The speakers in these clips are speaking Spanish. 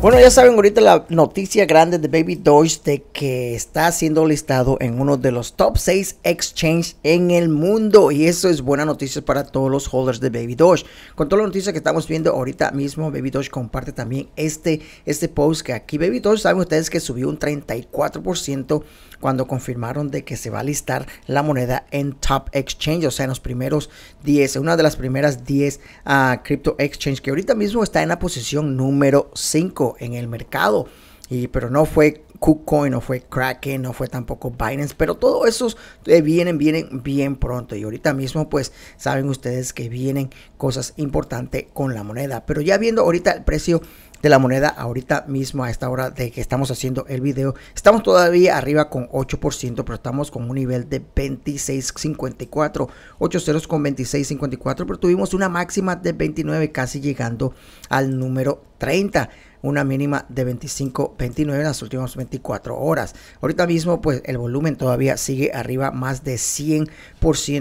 Bueno, ya saben ahorita la noticia grande de Baby Doge de que está siendo listado en uno de los top 6 exchanges en el mundo y eso es buena noticia para todos los holders de Baby Doge. Con toda la noticia que estamos viendo ahorita mismo, Baby Doge comparte también este, este post que aquí Baby Doge saben ustedes que subió un 34% cuando confirmaron de que se va a listar la moneda en top exchange, o sea, en los primeros 10, una de las primeras 10 a ah, crypto exchange que ahorita mismo está en la posición número 5 en el mercado. Y, pero no fue KuCoin, no fue Kraken, no fue tampoco Binance, pero todos esos eh, vienen, vienen bien pronto. Y ahorita mismo, pues saben ustedes que vienen cosas importantes con la moneda. Pero ya viendo ahorita el precio de la moneda ahorita mismo a esta hora de que estamos haciendo el video. Estamos todavía arriba con 8%, pero estamos con un nivel de 26.54, 8 ceros con 26.54, pero tuvimos una máxima de 29 casi llegando al número 30, una mínima de 25, 29 en las últimas 24 horas. Ahorita mismo, pues el volumen todavía sigue arriba más de 100%,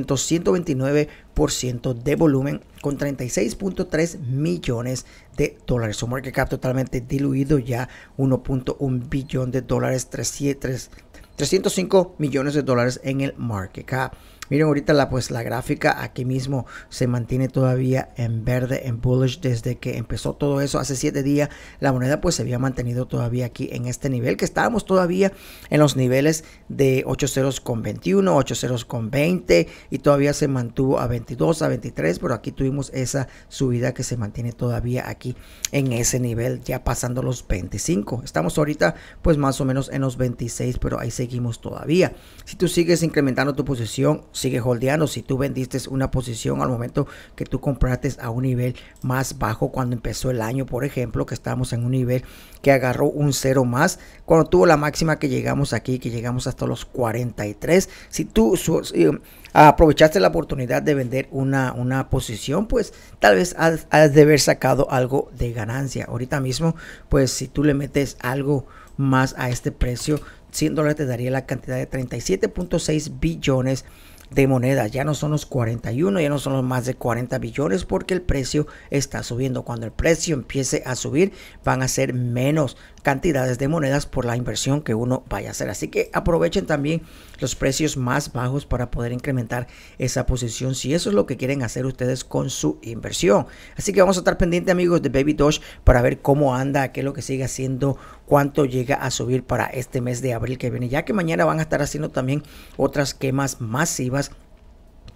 129% de volumen con 36.3 millones de dólares. un market cap totalmente diluido ya 1.1 billón de dólares, 305 millones de dólares en el market cap. Miren ahorita la, pues, la gráfica aquí mismo se mantiene todavía en verde, en bullish desde que empezó todo eso hace 7 días. La moneda pues se había mantenido todavía aquí en este nivel que estábamos todavía en los niveles de 8.0.21, ceros con 21, 8 ceros con 20 y todavía se mantuvo a 22, a 23, pero aquí tuvimos esa subida que se mantiene todavía aquí en ese nivel ya pasando los 25. Estamos ahorita pues más o menos en los 26, pero ahí seguimos todavía. Si tú sigues incrementando tu posición sigue holdeando. Si tú vendiste una posición al momento que tú compraste a un nivel más bajo cuando empezó el año, por ejemplo, que estábamos en un nivel que agarró un cero más, cuando tuvo la máxima que llegamos aquí, que llegamos hasta los 43, si tú um, aprovechaste la oportunidad de vender una, una posición, pues tal vez has, de haber sacado algo de ganancia. Ahorita mismo, pues si tú le metes algo más a este precio, 100 dólares te daría la cantidad de 37.6 billones de moneda. Ya no son los 41, ya no son los más de 40 billones porque el precio está subiendo. Cuando el precio empiece a subir van a ser menos cantidades de monedas por la inversión que uno vaya a hacer. Así que aprovechen también los precios más bajos para poder incrementar esa posición si eso es lo que quieren hacer ustedes con su inversión. Así que vamos a estar pendientes amigos de Baby Doge para ver cómo anda, qué es lo que sigue haciendo, cuánto llega a subir para este mes de abril que viene, ya que mañana van a estar haciendo también otras quemas masivas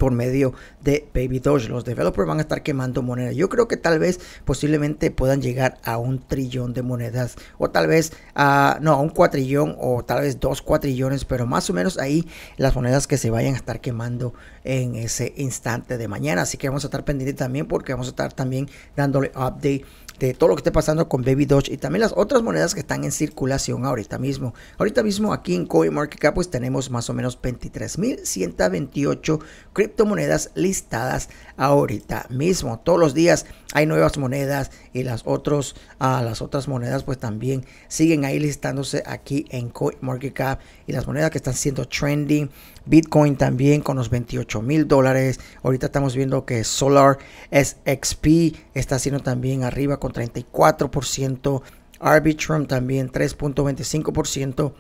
por medio de Baby Doge. Los developers van a estar quemando monedas. Yo creo que tal vez posiblemente puedan llegar a un trillón de monedas o tal vez a, no, a un cuatrillón o tal vez dos cuatrillones, pero más o menos ahí las monedas que se vayan a estar quemando en ese instante de mañana. Así que vamos a estar pendientes también porque vamos a estar también dándole update este, todo lo que esté pasando con Baby Doge y también las otras monedas que están en circulación ahorita mismo. Ahorita mismo aquí en CoinMarketCap pues tenemos más o menos 23.128 criptomonedas listadas ahorita mismo. Todos los días hay nuevas monedas y las, otros, a ah, las otras monedas pues también siguen ahí listándose aquí en CoinMarketCap y las monedas que están siendo trending. Bitcoin también con los 28 mil dólares. Ahorita estamos viendo que Solar SXP está siendo también arriba con 34%, Arbitrum también 3.25%,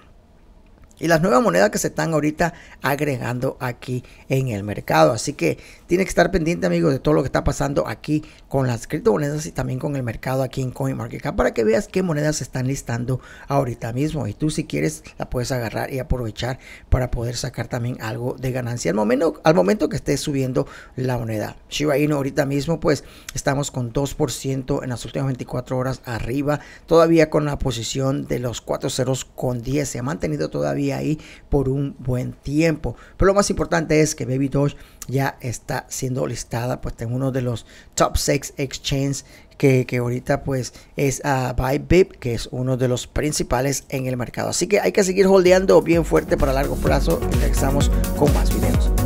y las nuevas monedas que se están ahorita agregando aquí en el mercado. Así que tiene que estar pendiente, amigos, de todo lo que está pasando aquí con las criptomonedas y también con el mercado aquí en CoinMarketCap para que veas qué monedas se están listando ahorita mismo. Y tú, si quieres, la puedes agarrar y aprovechar para poder sacar también algo de ganancia al momento, al momento que esté subiendo la moneda. Shiba Inu, ahorita mismo, pues estamos con 2% en las últimas 24 horas arriba, todavía con la posición de los 4 ceros con 10. Se ha mantenido todavía ahí por un buen tiempo. Pero lo más importante es que Baby Doge ya está siendo listada pues, en uno de los top 6 exchanges que, ahorita pues es a uh, que es uno de los principales en el mercado. Así que hay que seguir holdeando bien fuerte para largo plazo regresamos con más videos.